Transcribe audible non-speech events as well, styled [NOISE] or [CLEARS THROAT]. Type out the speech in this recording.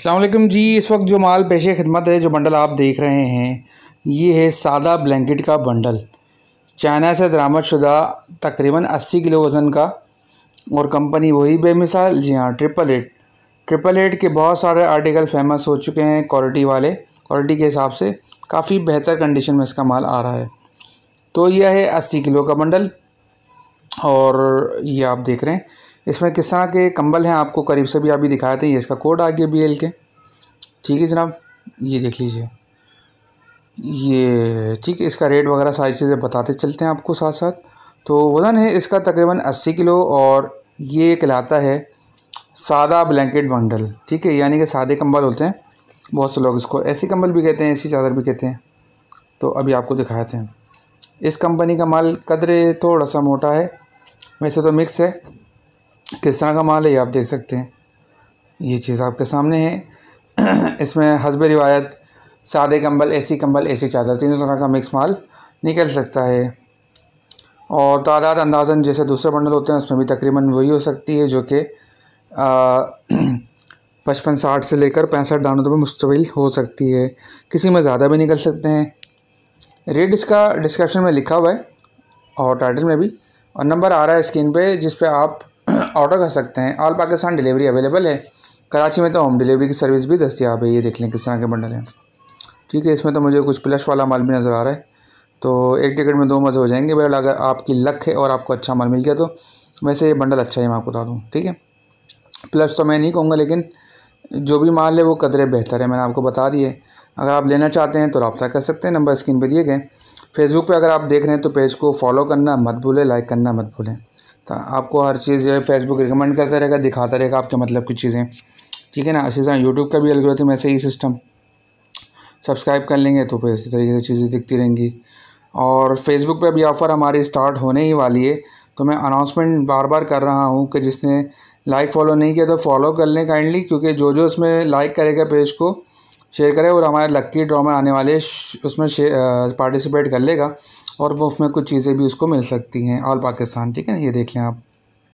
अल्लाम जी इस वक्त जो माल पेश खिदमत है जो बंडल आप देख रहे हैं ये है सादा ब्लैंकेट का बंडल चाइना से दरामद शुदा तकरीबन 80 किलो वज़न का और कंपनी वही बेमिसाल जी हाँ ट्रिपल एट ट्रिपल एट के बहुत सारे आर्टिकल फेमस हो चुके हैं क्वालिटी वाले क्वालिटी के हिसाब से काफ़ी बेहतर कंडीशन में इसका माल आ रहा है तो यह है अस्सी किलो का बंडल और ये आप देख रहे हैं इसमें किस तरह के कंबल हैं आपको करीब से भी अभी दिखाए थे ये इसका कोड आ गया बी एल के ठीक है जनाब ये देख लीजिए ये ठीक है इसका रेट वगैरह सारी चीज़ें बताते चलते हैं आपको साथ साथ तो वज़न है इसका तकरीबन अस्सी किलो और ये कहलाता है सादा ब्लैंकेट बंडल ठीक है यानी कि सादे कंबल होते हैं बहुत से लोग इसको ऐसी कंबल भी कहते हैं ऐसी चादर भी कहते हैं तो अभी आपको दिखाए थे इस कंपनी का माल कदरे थोड़ा सा मोटा है वैसे तो मिक्स है किस तरह का माल है ये आप देख सकते हैं ये चीज़ आपके सामने है [CLEARS THROAT] इसमें हसब रिवायत सादे कंबल ऐसी कंबल सी चादर तीनों तरह का मिक्स माल निकल सकता है और तादाद अंदाजन जैसे दूसरे बंडल होते हैं उसमें भी तकरीबन वही हो सकती है जो कि [CLEARS THROAT] पचपन साठ से लेकर पैंसठ दानों तक तो हो सकती है किसी में ज़्यादा भी निकल सकते हैं रेट इसका डिस्क्रिप्शन में लिखा हुआ है और टाइटल में भी और नंबर आ रहा है स्क्रीन पे जिस पे आप ऑर्डर कर सकते हैं ऑल पाकिस्तान डिलीवरी अवेलेबल है कराची में तो होम डिलीवरी की सर्विस भी दस्तियाब है ये देख लें किस तरह के बंडल हैं ठीक है इसमें तो मुझे कुछ प्लस वाला माल भी नज़र आ रहा है तो एक टिकट में दो मज़े हो जाएंगे बट अगर आपकी लक है और आपको अच्छा माल मिल गया तो वैसे ये बंडल अच्छा है मैं आपको बता दूँ ठीक है प्लस तो मैं नहीं कहूँगा लेकिन जो भी माल है वो कदरे बेहतर है मैंने आपको बता दिए अगर आप लेना चाहते हैं तो रबता कर सकते हैं नंबर स्क्रीन पर दिए गए फेसबुक पर अगर आप देख रहे हैं तो पेज को फॉलो करना मत भूलें लाइक करना मत भूलें तो आपको हर चीज़ जो है फेसबुक रिकमेंड करता रहेगा दिखाता रहेगा आपके मतलब की चीज़ें ठीक है ना इसी तरह यूट्यूब का भी एल्गोरिथम ऐसे ही सिस्टम सब्सक्राइब कर लेंगे तो फिर इसी तरीके से चीज़ें दिखती रहेंगी और फेसबुक पे भी ऑफ़र हमारी स्टार्ट होने ही वाली है तो मैं अनाउंसमेंट बार बार कर रहा हूँ कि जिसने लाइक फॉलो नहीं किया तो फॉलो कर लें काइंडली क्योंकि जो जो उसमें लाइक करेगा पेज को शेयर करे और हमारे लक्की ड्रॉ में आने वाले उसमें पार्टिसिपेट कर लेगा और वो उसमें कुछ चीज़ें भी उसको मिल सकती हैं ऑल पाकिस्तान ठीक है ये देख लें आप